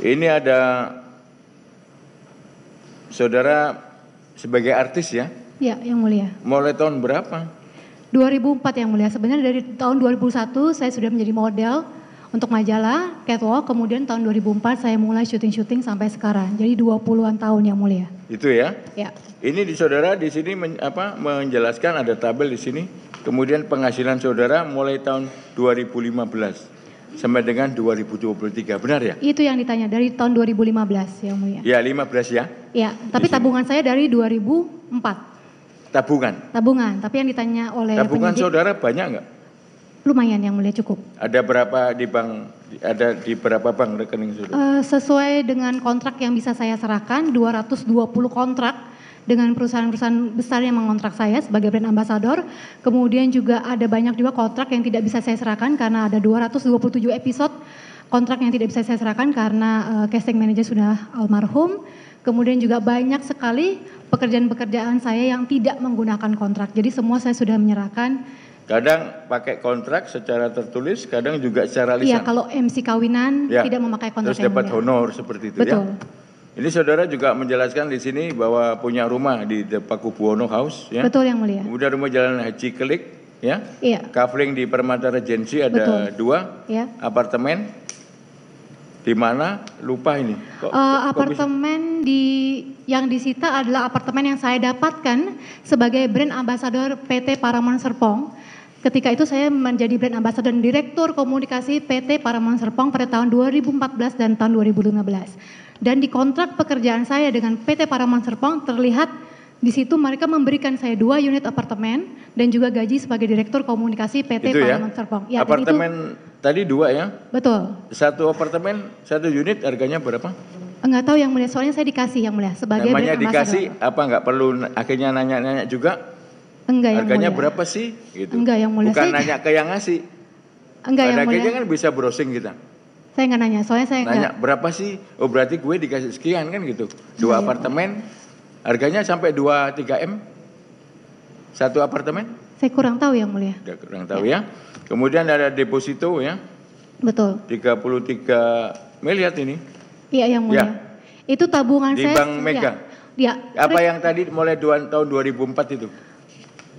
Ini ada saudara sebagai artis ya? Ya, yang mulia. Mulai tahun berapa? 2004 yang mulia. Sebenarnya dari tahun 2001 saya sudah menjadi model untuk majalah Catwalk. Kemudian tahun 2004 saya mulai syuting-syuting sampai sekarang. Jadi 20-an tahun yang mulia. Itu ya? Ya. Ini di saudara di sini men, apa menjelaskan ada tabel di sini. Kemudian penghasilan saudara mulai tahun 2015 sampai dengan 2023. Benar ya? Itu yang ditanya dari tahun 2015 yang mulia. Ya, 15 ya? Ya, ya. ya, tapi tabungan saya dari 2004. Tabungan. Tabungan, tapi yang ditanya oleh Tabungan penyidik, saudara banyak nggak? Lumayan yang mulia cukup. Ada berapa di bank ada di berapa bank rekening saudara? Uh, sesuai dengan kontrak yang bisa saya serahkan 220 kontrak dengan perusahaan-perusahaan besar yang mengontrak saya sebagai brand ambassador. Kemudian juga ada banyak juga kontrak yang tidak bisa saya serahkan karena ada 227 episode kontrak yang tidak bisa saya serahkan karena uh, casting manager sudah almarhum. Kemudian juga banyak sekali pekerjaan-pekerjaan saya yang tidak menggunakan kontrak. Jadi semua saya sudah menyerahkan Kadang pakai kontrak secara tertulis, kadang juga secara lisan. Iya, kalau MC kawinan ya. tidak memakai kontrak. Terus dapat honor seperti itu ya. Betul. ya. Ini saudara juga menjelaskan di sini bahwa punya rumah di Paku Buwono House ya. Betul yang mulia. Kemudian rumah Jalan Haji Kelik ya. Iya. Kavling di Permata Regency ada Betul. dua ya. apartemen. Di mana? Lupa ini. Kok, uh, kok, apartemen bisa? di yang disita adalah apartemen yang saya dapatkan sebagai brand ambassador PT Paramon Serpong. Ketika itu saya menjadi brand ambassador dan direktur komunikasi PT Paramon Serpong pada tahun 2014 dan tahun 2015. Dan di kontrak pekerjaan saya dengan PT Paramount Serpong terlihat di situ mereka memberikan saya dua unit apartemen dan juga gaji sebagai direktur komunikasi PT itu Paramount ya? Serpong. Ya, apartemen itu, tadi dua ya? Betul. Satu apartemen, satu unit harganya berapa? Enggak tahu yang mulia, soalnya saya dikasih yang mulia sebagai Namanya dikasih apa enggak perlu akhirnya nanya-nanya juga? Enggak yang Harganya mulia. berapa sih? Gitu. Enggak yang mulia. Bukan saya... nanya ke yang ngasih. Enggak Pada yang mulia. kan bisa browsing kita. Saya nggak nanya, soalnya saya nanya gak... berapa sih? Oh berarti gue dikasih sekian kan gitu. Dua iya. apartemen, harganya sampai dua tiga m satu apartemen? Saya kurang tahu yang mulia. Gak kurang tahu ya. ya. Kemudian ada deposito ya. Betul. Tiga puluh tiga miliar ini. Iya yang mulia. Ya. Itu tabungan Di saya. Di Bank Mega. Ya. ya. Apa yang tadi mulai dua, tahun 2004 itu?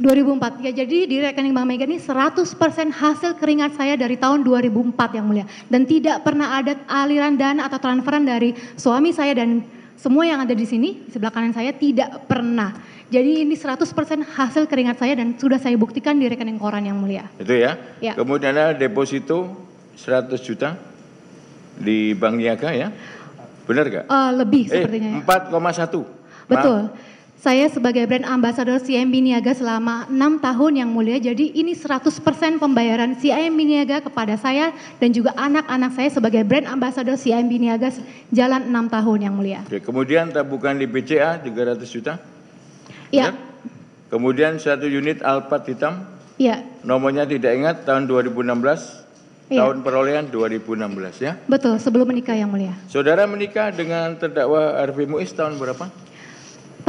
2004. Ya, jadi di rekening Bank Mega ini 100% hasil keringat saya dari tahun 2004 yang mulia. Dan tidak pernah ada aliran dana atau transferan dari suami saya dan semua yang ada di sini, di sebelah kanan saya tidak pernah. Jadi ini 100% hasil keringat saya dan sudah saya buktikan di rekening koran yang mulia. Itu ya. ya. Kemudian ada deposito 100 juta di Bank Niaga ya. Benar gak? Uh, eh, lebih eh, ya. koma 4,1. Betul. Saya sebagai brand ambassador CIMB Niaga selama enam tahun yang mulia, jadi ini 100% pembayaran CIMB Niaga kepada saya dan juga anak-anak saya sebagai brand ambassador CIMB Niaga jalan enam tahun yang mulia. Oke, kemudian tabungan di BCA 300 juta? Iya. Kemudian satu unit Alphard hitam? Iya. Nomornya tidak ingat, tahun 2016? Iya. Tahun perolehan 2016 ya. Betul, sebelum menikah yang mulia. Saudara menikah dengan terdakwa Arfi Muiz tahun berapa?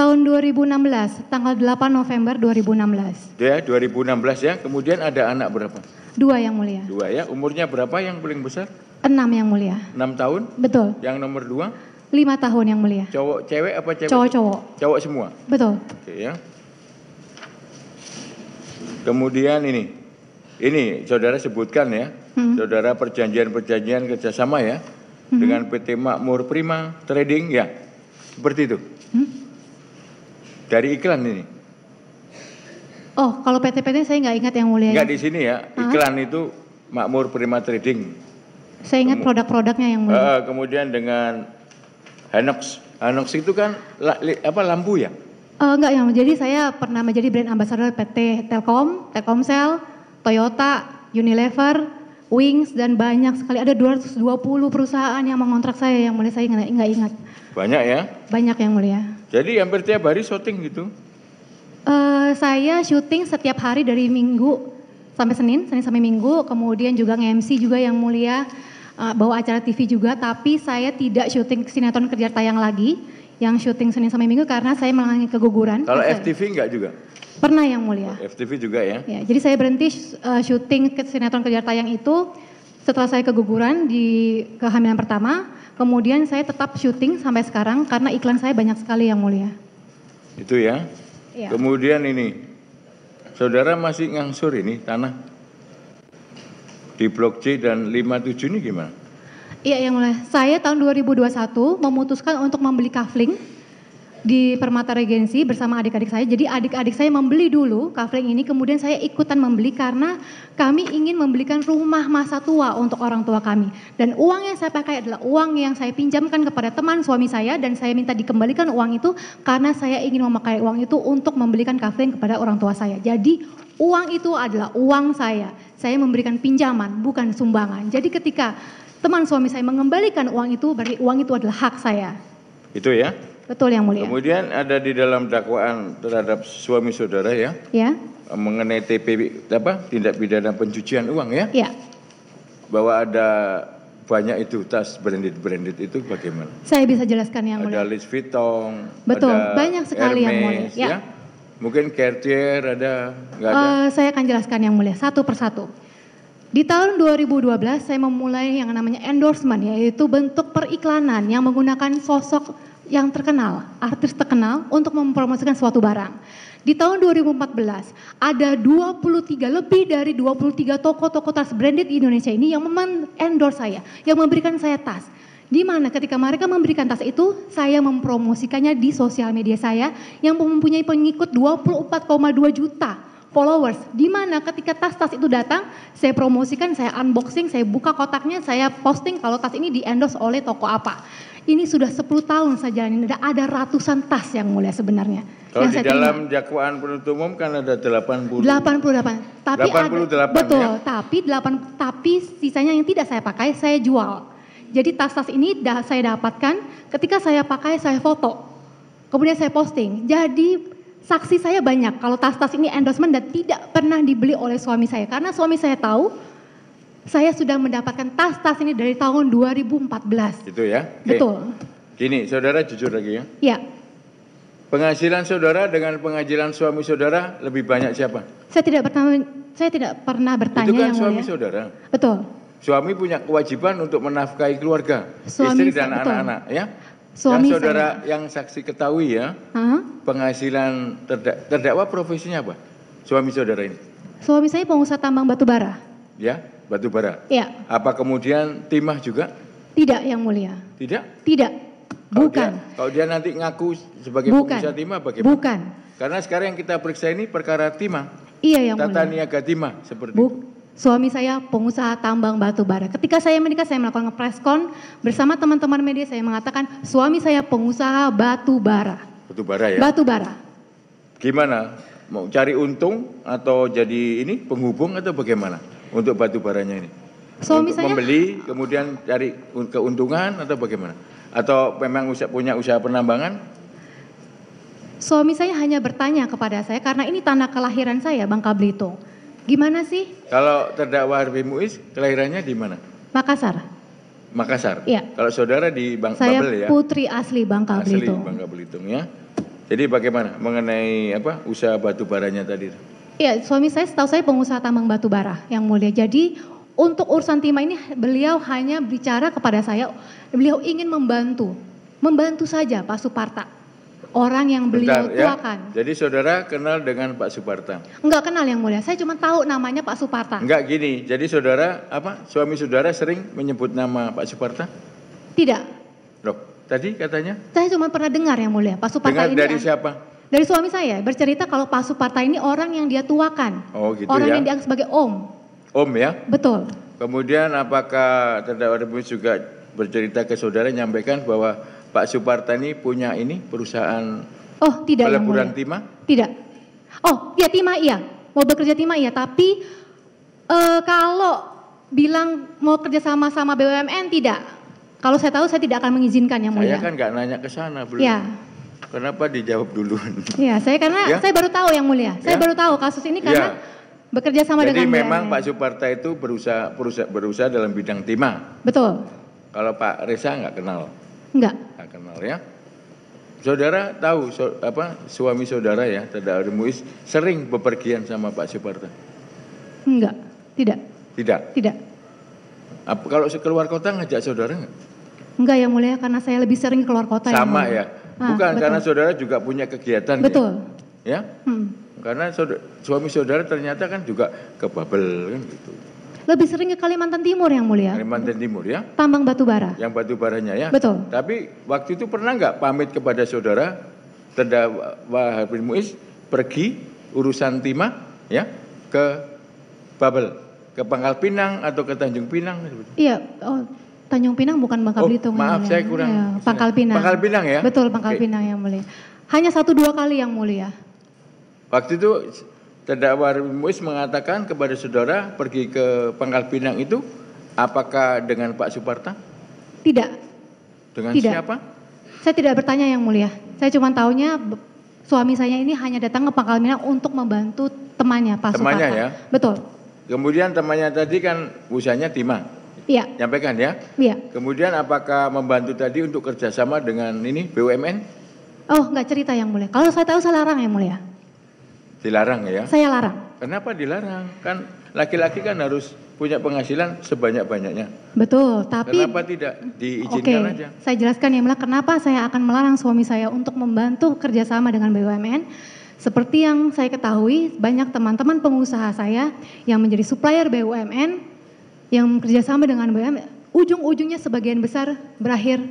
Tahun 2016, tanggal 8 November 2016. Ya, 2016 ya. Kemudian ada anak berapa? Dua yang mulia. Dua ya. Umurnya berapa yang paling besar? Enam yang mulia. Enam tahun? Betul. Yang nomor dua? Lima tahun yang mulia. Cowok, cewek apa cewek? Cowok, cowok. Cowok semua? Betul. Oke ya. Kemudian ini, ini saudara sebutkan ya, hmm. saudara perjanjian-perjanjian kerjasama ya, hmm. dengan PT Makmur Prima Trading ya, seperti itu. Hmm. Dari iklan ini. Oh, kalau PT-PT saya nggak ingat yang mulia. Nggak ya. di sini ya. Iklan Aha. itu Makmur Prima Trading. Saya ingat produk-produknya yang mulia. Uh, kemudian dengan Hanox. Hanox itu kan la, li, apa lampu ya? Uh, eh, enggak yang jadi saya pernah menjadi brand ambassador PT Telkom, Telkomsel, Toyota, Unilever, Wings dan banyak sekali ada 220 perusahaan yang mengontrak saya yang mulia saya nggak ingat. Banyak ya? Banyak yang mulia. Jadi hampir tiap hari syuting gitu? Uh, saya syuting setiap hari dari Minggu sampai Senin, Senin sampai Minggu, kemudian juga nge-MC juga yang mulia, uh, bawa acara TV juga, tapi saya tidak syuting sinetron kerja tayang lagi, yang syuting Senin sampai Minggu karena saya mengalami keguguran. Kalau FTV nggak juga? Pernah yang mulia. Oh, FTV juga ya? ya jadi saya berhenti uh, syuting ke sinetron kejar tayang itu setelah saya keguguran di kehamilan pertama. Kemudian saya tetap syuting sampai sekarang karena iklan saya banyak sekali yang mulia. Itu ya. ya. Kemudian ini, saudara masih ngangsur ini tanah di Blok C dan 57 ini gimana? Iya yang mulia, saya tahun 2021 memutuskan untuk membeli kafling di Permata Regensi bersama adik-adik saya. Jadi adik-adik saya membeli dulu kafling ini, kemudian saya ikutan membeli karena kami ingin membelikan rumah masa tua untuk orang tua kami. Dan uang yang saya pakai adalah uang yang saya pinjamkan kepada teman suami saya dan saya minta dikembalikan uang itu karena saya ingin memakai uang itu untuk membelikan kafling kepada orang tua saya. Jadi uang itu adalah uang saya. Saya memberikan pinjaman, bukan sumbangan. Jadi ketika teman suami saya mengembalikan uang itu, berarti uang itu adalah hak saya. Itu ya. Betul yang mulia. Kemudian ada di dalam dakwaan terhadap suami saudara ya. Ya. Mengenai TP apa tindak pidana pencucian uang ya. Ya. Bahwa ada banyak itu tas branded branded itu bagaimana? Saya bisa jelaskan yang mulia. Ada Louis Vuitton. Betul, ada banyak sekali Hermes, yang mulia. Ya. ya. Mungkin Cartier ada nggak ada? Eh, saya akan jelaskan yang mulia satu persatu. Di tahun 2012 saya memulai yang namanya endorsement yaitu bentuk periklanan yang menggunakan sosok yang terkenal, artis terkenal untuk mempromosikan suatu barang. Di tahun 2014 ada 23 lebih dari 23 toko-toko tas branded di Indonesia ini yang endorse saya, yang memberikan saya tas. Di mana ketika mereka memberikan tas itu, saya mempromosikannya di sosial media saya yang mempunyai pengikut 24,2 juta followers. Dimana ketika tas-tas itu datang, saya promosikan, saya unboxing, saya buka kotaknya, saya posting kalau tas ini di endorse oleh toko apa. Ini sudah 10 tahun saya jalanin, ada, ada ratusan tas yang mulai sebenarnya. Kalau yang di saya dalam terima. dakwaan penuntut umum kan ada 80. 88. Tapi 88 ada, betul, ya? tapi 8 tapi sisanya yang tidak saya pakai saya jual. Jadi tas-tas ini dah saya dapatkan ketika saya pakai saya foto. Kemudian saya posting. Jadi saksi saya banyak kalau tas-tas ini endorsement dan tidak pernah dibeli oleh suami saya karena suami saya tahu saya sudah mendapatkan tas-tas ini dari tahun 2014. Itu ya? Okay. Eh, betul. Gini, saudara jujur lagi ya. Iya. Penghasilan saudara dengan penghasilan suami saudara lebih banyak siapa? Saya tidak pernah saya tidak pernah bertanya Itu kan yang suami mulia. saudara. Betul. Suami punya kewajiban untuk menafkahi keluarga, suami istri dan anak-anak ya. Suami yang saudara saya. yang saksi ketahui ya, uh-huh. penghasilan terdak- terdakwa profesinya apa? Suami saudara ini? Suami saya pengusaha tambang batu bara. Ya, batu bara. Ya. Apa kemudian timah juga? Tidak, yang mulia. Tidak? Tidak. Kalau Bukan. Dia, kalau dia nanti ngaku sebagai Bukan. pengusaha timah bagaimana? Bukan. Karena sekarang yang kita periksa ini perkara timah. Iya, yang Tata mulia. Tata niaga timah seperti Buk- itu. Suami saya pengusaha tambang batu bara. Ketika saya menikah, saya melakukan preskon bersama teman-teman media. Saya mengatakan suami saya pengusaha batu bara. Batu bara ya. Batu bara. Gimana? Mau cari untung atau jadi ini penghubung atau bagaimana untuk batu baranya ini? Suami untuk saya membeli kemudian cari keuntungan atau bagaimana? Atau memang punya usaha penambangan? Suami saya hanya bertanya kepada saya karena ini tanah kelahiran saya Bangka Belitung Gimana sih? Kalau terdakwa Harvey Muiz kelahirannya di mana? Makassar. Makassar. Iya. Kalau saudara di Bang Saya Babel ya. putri asli Bangka Belitung. Asli Bangka Belitung ya. Jadi bagaimana mengenai apa usaha batu baranya tadi? Iya, suami saya setahu saya pengusaha tambang batu bara yang mulia. Jadi untuk urusan timah ini beliau hanya bicara kepada saya, beliau ingin membantu, membantu saja Pak Suparta orang yang beliau Bentar, ya. tuakan. Ya. Jadi saudara kenal dengan Pak Suparta? Enggak kenal yang mulia, saya cuma tahu namanya Pak Suparta. Enggak gini, jadi saudara apa suami saudara sering menyebut nama Pak Suparta? Tidak. Loh, tadi katanya? Saya cuma pernah dengar yang mulia, Pak Suparta dengar ini. dari kan. siapa? Dari suami saya bercerita kalau Pak Suparta ini orang yang dia tuakan. Oh gitu orang ya. yang dianggap sebagai om. Om ya? Betul. Kemudian apakah terdakwa juga bercerita ke saudara nyampaikan bahwa Pak Suparta ini punya ini perusahaan Oh, tidak. Peleburan Timah? Tidak. Oh, ya Timah iya. Mau bekerja Timah iya, tapi e, kalau bilang mau kerja sama sama BUMN tidak. Kalau saya tahu saya tidak akan mengizinkan yang mulia. Saya kan nggak nanya ke sana belum. Ya. Kenapa dijawab dulu? Iya, saya karena ya? saya baru tahu yang mulia. Saya ya? baru tahu kasus ini karena ya bekerja sama Jadi dengan Jadi memang BUMN. Pak Suparta itu berusaha, berusaha berusaha dalam bidang timah. Betul. Kalau Pak Reza nggak kenal. Enggak. Enggak kenal ya. Saudara tahu so, apa suami saudara ya Tadak Muiz sering bepergian sama Pak Suparta? Enggak, tidak. Tidak. Tidak. Apa, kalau keluar kota ngajak saudara enggak? Enggak ya mulia karena saya lebih sering keluar kota. Ya sama ya. ya. Bukan ah, karena saudara juga punya kegiatan. Ya? Betul. Ya. ya? Hmm. Karena saudara, suami saudara ternyata kan juga ke Babel kan gitu. Lebih sering ke Kalimantan Timur yang mulia. Kalimantan Timur ya. Tambang batu bara. Yang batu baranya ya. Betul. Tapi waktu itu pernah nggak pamit kepada saudara terdakwa Habib Muiz pergi urusan timah ya ke Babel, ke Pangkal Pinang atau ke Tanjung Pinang? Iya, oh, Tanjung Pinang bukan Bangka oh, Belitung. Maaf saya kurang. Ya, Pangkal Pinang. Pangkal Pinang ya. Betul Pangkal okay. Pinang yang mulia. Hanya satu dua kali yang mulia. Waktu itu terdakwa Muiz mengatakan kepada saudara pergi ke Pangkal Pinang itu apakah dengan Pak Suparta? Tidak. Dengan tidak. siapa? Saya tidak bertanya yang mulia. Saya cuma tahunya suami saya ini hanya datang ke Pangkal Pinang untuk membantu temannya Pak temannya Suparta. ya? Betul. Kemudian temannya tadi kan usianya Timah. Iya. Nyampaikan ya. Iya. Kemudian apakah membantu tadi untuk kerjasama dengan ini BUMN? Oh, nggak cerita yang mulia. Kalau saya tahu saya larang yang mulia. Dilarang ya? Saya larang. Kenapa dilarang? Kan laki-laki kan harus punya penghasilan sebanyak-banyaknya. Betul, tapi kenapa tidak diizinkan okay, aja? Saya jelaskan ya, Mela, kenapa saya akan melarang suami saya untuk membantu kerjasama dengan BUMN? Seperti yang saya ketahui, banyak teman-teman pengusaha saya yang menjadi supplier BUMN yang kerjasama dengan BUMN, ujung-ujungnya sebagian besar berakhir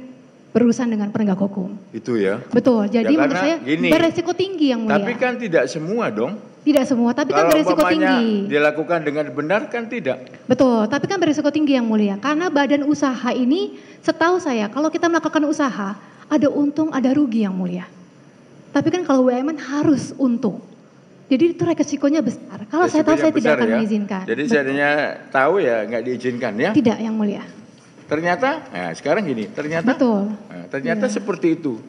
berurusan dengan penegak hukum. Itu ya. Betul. Ya, Jadi ya menurut saya gini, beresiko tinggi yang mulia. Tapi kan tidak semua dong. Tidak semua, tapi kan Kalau kan beresiko tinggi. dilakukan dengan benar kan tidak. Betul, tapi kan beresiko tinggi yang mulia. Karena badan usaha ini setahu saya kalau kita melakukan usaha ada untung, ada rugi yang mulia. Tapi kan kalau WMN harus untung. Jadi itu resikonya besar. Kalau resikonya saya tahu saya tidak akan ya. mengizinkan. Jadi Betul. tahu ya nggak diizinkan ya? Tidak yang mulia. Ternyata, nah sekarang gini, ternyata, Betul. Nah, ternyata ya. seperti itu.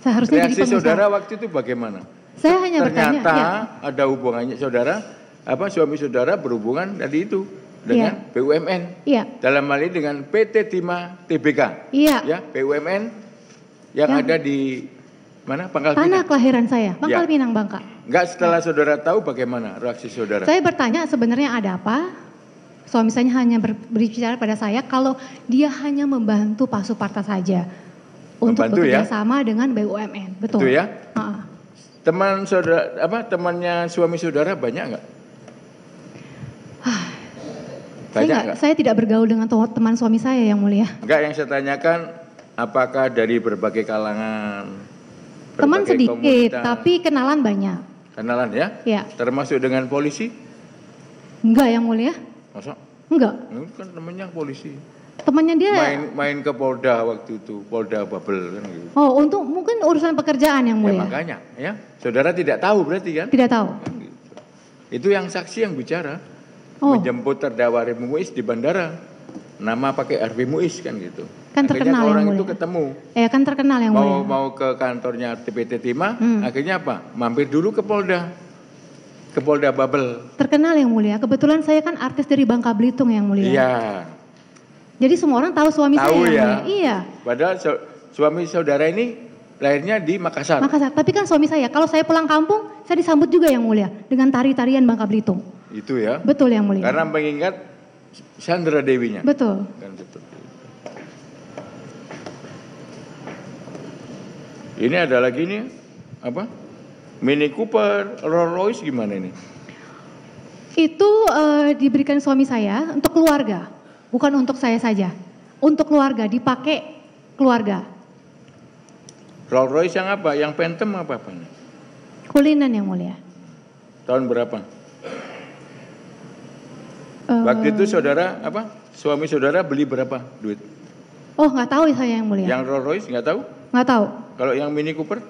Seharusnya Reaksi saudara waktu itu bagaimana? Saya hanya ternyata bertanya, ya. ada hubungannya saudara, apa suami saudara berhubungan tadi itu dengan ya. BUMN. Iya. Dalam hal ini dengan PT Timah TBK. Iya. Ya, BUMN yang ya. ada di mana? Pangkal Tanah Pinang. kelahiran saya, ya. Pangkal ya. Pinang Bangka. Enggak setelah ya. saudara tahu bagaimana reaksi saudara? Saya bertanya sebenarnya ada apa? suami misalnya hanya berbicara pada saya kalau dia hanya membantu Pak Suparta saja untuk membantu ya? bekerja ya? sama dengan BUMN. Betul. Betul ya? Uh-uh. Teman saudara apa temannya suami saudara banyak nggak? Banyak saya, saya tidak bergaul dengan teman suami saya yang mulia. Enggak, yang saya tanyakan apakah dari berbagai kalangan? Berbagai teman sedikit, komunitas, tapi kenalan banyak. Kenalan ya? Iya. Termasuk dengan polisi? Enggak yang mulia. Masa? Enggak. Ini kan temennya polisi. Temannya dia main main ke Polda waktu itu, Polda Babel kan gitu. Oh, untuk mungkin urusan pekerjaan yang mulia. Ya, makanya, ya. Saudara tidak tahu berarti kan? Tidak tahu. Kan, gitu. Itu yang saksi yang bicara. Oh. Menjemput terdakwa Arif Muiz di bandara. Nama pakai Arif Muiz kan gitu. Kan akhirnya terkenal akhirnya orang yang mulia. itu ketemu. Ya kan terkenal yang mau, mulia. Mau mau ke kantornya TPT Timah, hmm. akhirnya apa? Mampir dulu ke Polda ke Polda Babel. Terkenal yang mulia. Kebetulan saya kan artis dari Bangka Belitung yang mulia. Iya. Jadi semua orang tahu suami tahu saya. Tahu ya. Mulia. Iya. Padahal su suami saudara ini lahirnya di Makassar. Makassar. Tapi kan suami saya, kalau saya pulang kampung, saya disambut juga yang mulia dengan tari-tarian Bangka Belitung. Itu ya. Betul yang mulia. Karena mengingat Sandra Dewinya. Betul. Dan betul. Ini ada lagi nih apa? Mini Cooper, Rolls Royce gimana ini? Itu uh, diberikan suami saya untuk keluarga, bukan untuk saya saja. Untuk keluarga dipakai keluarga. Rolls Royce yang apa? Yang Phantom apa apa? Kulinan yang mulia. Tahun berapa? Uh, Waktu itu saudara apa? Suami saudara beli berapa duit? Oh nggak tahu saya yang mulia. Yang Rolls Royce nggak tahu? Nggak tahu. Kalau yang Mini Cooper?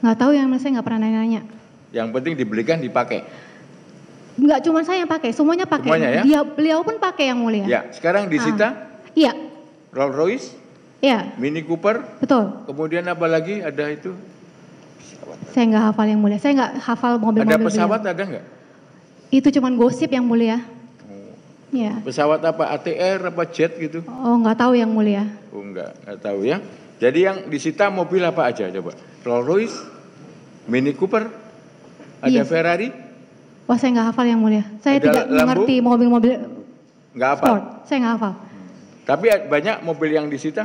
Nggak tahu yang saya nggak pernah nanya-nanya. Yang penting dibelikan dipakai. Nggak cuma saya yang pakai, semuanya pakai. Semuanya ya? Dia, beliau pun pakai yang mulia. Ya, sekarang disita? Ah. Iya. Rolls Royce? Iya. Mini Cooper? Betul. Kemudian apa lagi ada itu? Pesawat. Saya nggak hafal yang mulia, saya nggak hafal mobil-mobil. Ada pesawat beliau. ada nggak? Itu cuma gosip yang mulia. Ya. Pesawat apa ATR apa jet gitu? Oh nggak tahu yang mulia. Oh nggak nggak tahu ya. Jadi yang disita mobil apa aja coba? Rolls Royce, Mini Cooper, ada iya. Ferrari. Wah saya nggak hafal yang mulia. Saya ada tidak Lambo? mengerti mobil-mobil nggak hafal. Sport. Saya nggak hafal. Tapi banyak mobil yang disita.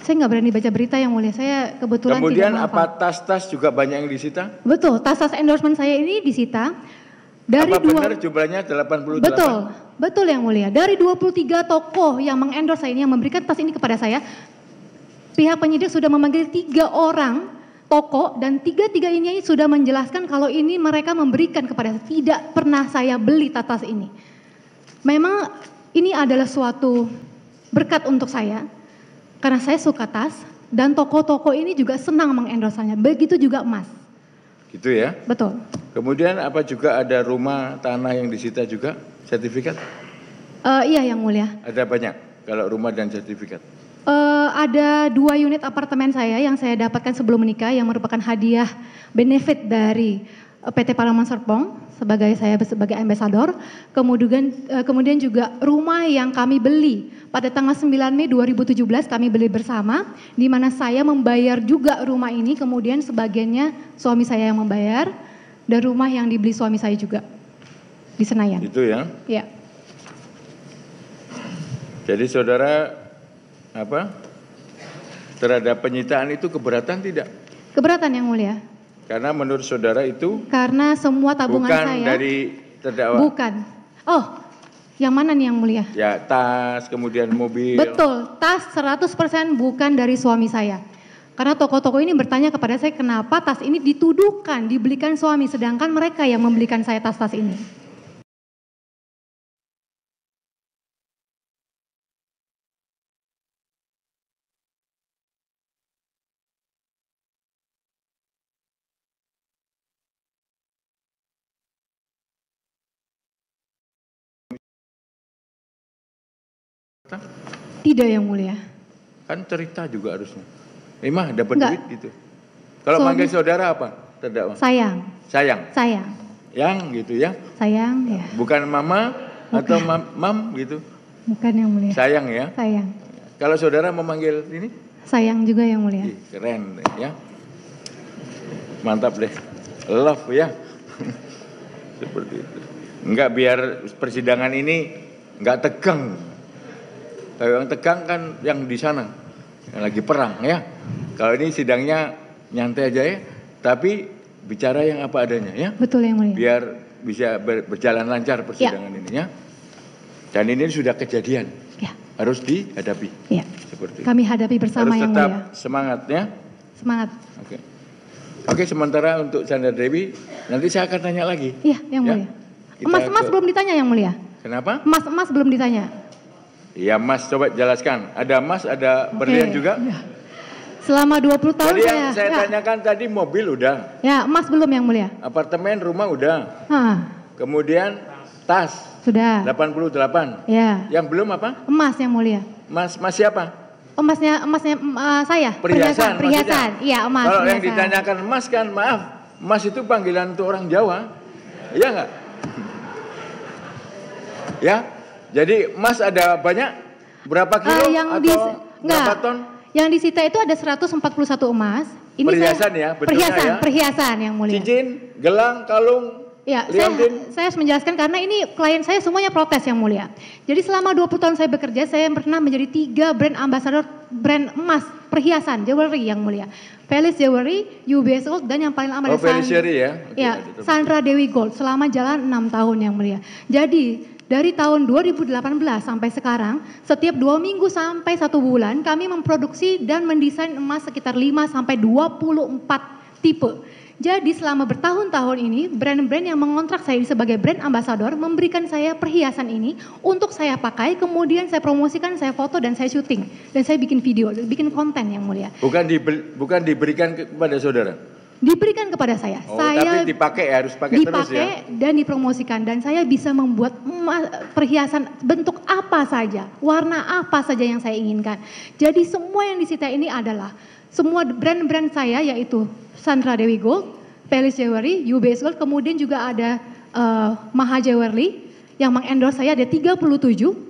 Saya nggak berani baca berita yang mulia. Saya kebetulan Kemudian tidak apa tas-tas juga banyak yang disita? Betul, tas-tas endorsement saya ini disita. Dari apa dua, benar jumlahnya 88? Betul, betul yang mulia. Dari 23 toko yang mengendorse saya ini, yang memberikan tas ini kepada saya, pihak penyidik sudah memanggil tiga orang toko dan tiga-tiga ini sudah menjelaskan kalau ini mereka memberikan kepada saya. Tidak pernah saya beli tatas ini. Memang ini adalah suatu berkat untuk saya karena saya suka tas dan toko-toko ini juga senang mengendorsannya. Begitu juga emas. Gitu ya? Betul. Kemudian apa juga ada rumah tanah yang disita juga sertifikat? Uh, iya yang mulia. Ada banyak kalau rumah dan sertifikat. Uh, ada dua unit apartemen saya yang saya dapatkan sebelum menikah yang merupakan hadiah benefit dari eh, PT Palaman Serpong sebagai saya sebagai ambasador. Kemudian uh, kemudian juga rumah yang kami beli pada tanggal 9 Mei 2017 kami beli bersama di mana saya membayar juga rumah ini kemudian sebagiannya suami saya yang membayar dan rumah yang dibeli suami saya juga di Senayan. Itu ya? Iya. Jadi saudara apa terhadap penyitaan itu keberatan tidak? Keberatan yang mulia. Karena menurut saudara itu karena semua tabungan bukan saya dari terdakwa. Bukan. Oh, yang mana nih yang mulia? Ya, tas, kemudian mobil. Betul, tas 100% bukan dari suami saya. Karena toko-toko ini bertanya kepada saya kenapa tas ini dituduhkan dibelikan suami sedangkan mereka yang membelikan saya tas-tas ini. Tidak yang mulia. Kan cerita juga harusnya. Imah dapat duit gitu. Kalau manggil saudara apa? tidak Sayang. Sayang. Sayang. Yang gitu ya. Sayang ya. Bukan mama Bukan. atau mam, mam gitu. Bukan yang mulia. Sayang ya. Sayang. Kalau saudara memanggil ini? Sayang juga yang mulia. keren ya. Mantap deh. Love ya. Seperti itu. Enggak biar persidangan ini enggak tegang. Kalau yang tegang kan yang di sana yang lagi perang ya. Kalau ini sidangnya nyantai aja ya, tapi bicara yang apa adanya ya. Betul yang mulia. Biar bisa ber, berjalan lancar ya. persidangan ya. ini ya. Dan ini sudah kejadian. Ya. Harus dihadapi. Ya. Seperti Kami hadapi bersama Harus yang tetap mulia. semangat ya. Semangat. Oke. Oke, sementara untuk Sandra Dewi, nanti saya akan tanya lagi. Iya, yang ya. mulia. Emas-emas belum ditanya yang mulia. Kenapa? Emas-emas belum ditanya. Iya Mas, coba jelaskan. Ada Mas, ada okay. berlian juga? Ya. Selama 20 tahun Jadi saya. yang saya ya. tanyakan tadi mobil udah. Ya, Mas belum yang mulia. Apartemen, rumah udah. Ha. Kemudian tas. Sudah. 88. Ya. Yang belum apa? Emas yang mulia. Mas, Mas siapa? Emasnya, oh, emasnya uh, eh, saya. Perhiasan. Perhiasan, iya emas. Kalau yang ditanyakan emas kan, maaf, emas itu panggilan untuk orang Jawa. Iya enggak? ya, jadi emas ada banyak berapa eh, kilo uh, yang atau di, enggak, ton? Yang disita itu ada 141 emas. Ini perhiasan saya, ya, perhiasan, ya. perhiasan yang mulia. Cincin, gelang, kalung, Ya, saya, saya harus menjelaskan karena ini klien saya semuanya protes yang mulia. Jadi selama 20 tahun saya bekerja, saya pernah menjadi tiga brand ambassador brand emas perhiasan jewelry yang mulia. Palace Jewelry, UBS Gold dan yang paling lama oh, Sandra, ya. Okay, ya, Sandra Dewi Gold selama jalan 6 tahun yang mulia. Jadi dari tahun 2018 sampai sekarang, setiap dua minggu sampai satu bulan kami memproduksi dan mendesain emas sekitar 5 sampai 24 tipe. Jadi selama bertahun-tahun ini brand-brand yang mengontrak saya sebagai brand ambassador memberikan saya perhiasan ini untuk saya pakai, kemudian saya promosikan, saya foto dan saya syuting dan saya bikin video, bikin konten yang mulia. Bukan di, bukan diberikan kepada saudara diberikan kepada saya. Oh, saya tapi dipakai ya, harus pakai dipakai terus ya. dan dipromosikan dan saya bisa membuat perhiasan bentuk apa saja, warna apa saja yang saya inginkan. Jadi semua yang disita ini adalah semua brand-brand saya yaitu Sandra Dewi Gold, Palace Jewelry, UBS Gold, kemudian juga ada uh, Maha Jewelry yang mengendorse saya ada 37,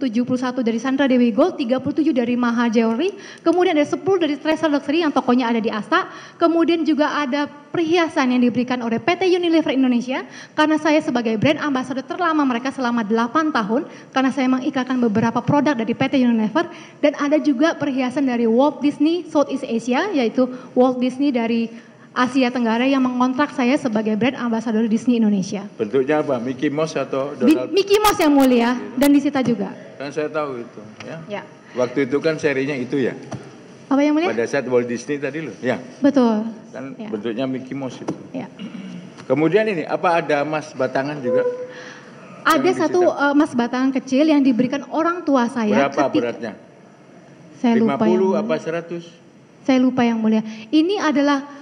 71 dari Sandra Dewi Gold, 37 dari Maha Jewelry, kemudian ada 10 dari Treasure Luxury yang tokonya ada di Asta, kemudian juga ada perhiasan yang diberikan oleh PT Unilever Indonesia karena saya sebagai brand ambassador terlama mereka selama 8 tahun karena saya mengikatkan beberapa produk dari PT Unilever dan ada juga perhiasan dari Walt Disney Southeast Asia yaitu Walt Disney dari Asia Tenggara yang mengontrak saya sebagai brand ambassador Disney Indonesia. Bentuknya apa? Mickey Mouse atau Donald? Bi Mickey Mouse yang mulia dan disita juga. Kan saya tahu itu, ya. ya. Waktu itu kan serinya itu ya. Apa yang mulia? Pada saat Walt Disney tadi loh, ya. Betul. Dan ya. bentuknya Mickey Mouse itu. Ya. Kemudian ini apa ada emas batangan juga? Ada satu uh, eh, emas batangan kecil yang diberikan orang tua saya. Berapa ketika... beratnya? Saya 50 lupa yang apa 100? Saya lupa yang mulia. Ini adalah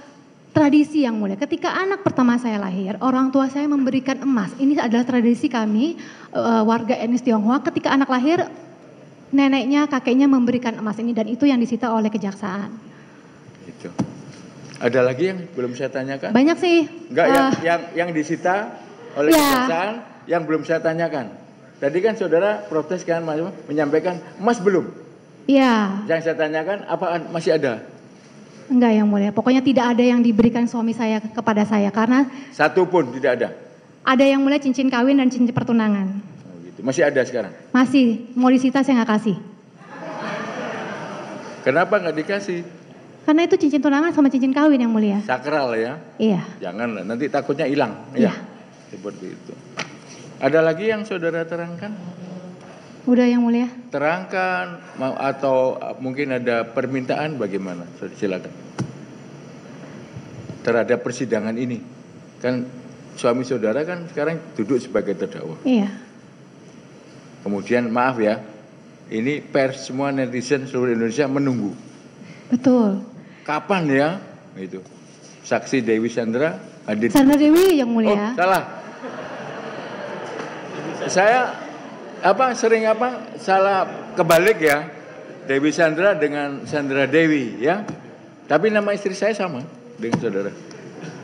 tradisi yang mulia. Ketika anak pertama saya lahir, orang tua saya memberikan emas. Ini adalah tradisi kami eh, warga etnis Tionghoa. Ketika anak lahir, neneknya, kakeknya memberikan emas ini dan itu yang disita oleh kejaksaan. Itu. Ada lagi yang belum saya tanyakan? Banyak sih. Enggak, uh, yang, eh. yang yang disita oleh ya. kejaksaan yang belum saya tanyakan. Tadi kan saudara protes kan menyampaikan emas belum? Iya. Yang saya tanyakan apa masih ada? Enggak yang mulia, pokoknya tidak ada yang diberikan suami saya kepada saya karena satu pun tidak ada. Ada yang mulia cincin kawin dan cincin pertunangan. Oh, gitu. Masih ada sekarang? Masih, mau disita saya nggak kasih. Kenapa nggak dikasih? Karena itu cincin tunangan sama cincin kawin yang mulia. Sakral ya? Iya. Jangan, nanti takutnya hilang. Iya. Ya. Seperti itu. Ada lagi yang saudara terangkan? Udah yang mulia. Terangkan atau uh, mungkin ada permintaan bagaimana? Silakan. Terhadap persidangan ini. Kan suami saudara kan sekarang duduk sebagai terdakwa. Iya. Kemudian maaf ya. Ini pers semua netizen seluruh Indonesia menunggu. Betul. Kapan ya? Itu. Saksi Dewi Sandra hadir. Sandra Dewi yang mulia. Oh, salah. Saya apa sering apa salah kebalik ya Dewi Sandra dengan Sandra Dewi ya. Tapi nama istri saya sama dengan saudara.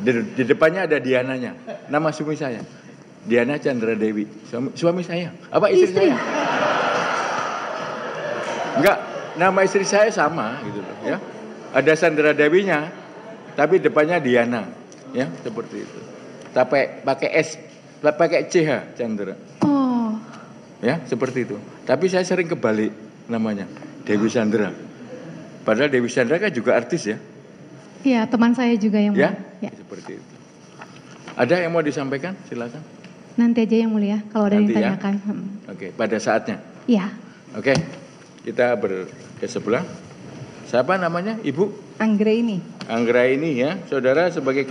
Di, di depannya ada Diananya. Nama suami saya. Diana Chandra Dewi. Suami, suami saya. Apa istri, istri. saya? Enggak, nama istri saya sama gitu loh ya. Ada Sandra Dewinya, tapi depannya Diana ya, seperti itu. Tapi pakai S, pakai CH Chandra. Oh ya seperti itu. Tapi saya sering kebalik namanya Dewi Sandra. Padahal Dewi Sandra kan juga artis ya. Iya teman saya juga yang ya? mulia. Ya? ya seperti itu. Ada yang mau disampaikan silakan. Nanti aja yang mulia kalau ada Nanti yang ditanyakan. Ya? Oke okay, pada saatnya. Iya. Oke okay, kita ber ke sebelah. Siapa namanya ibu? Anggra ini. Anggra ini ya saudara sebagai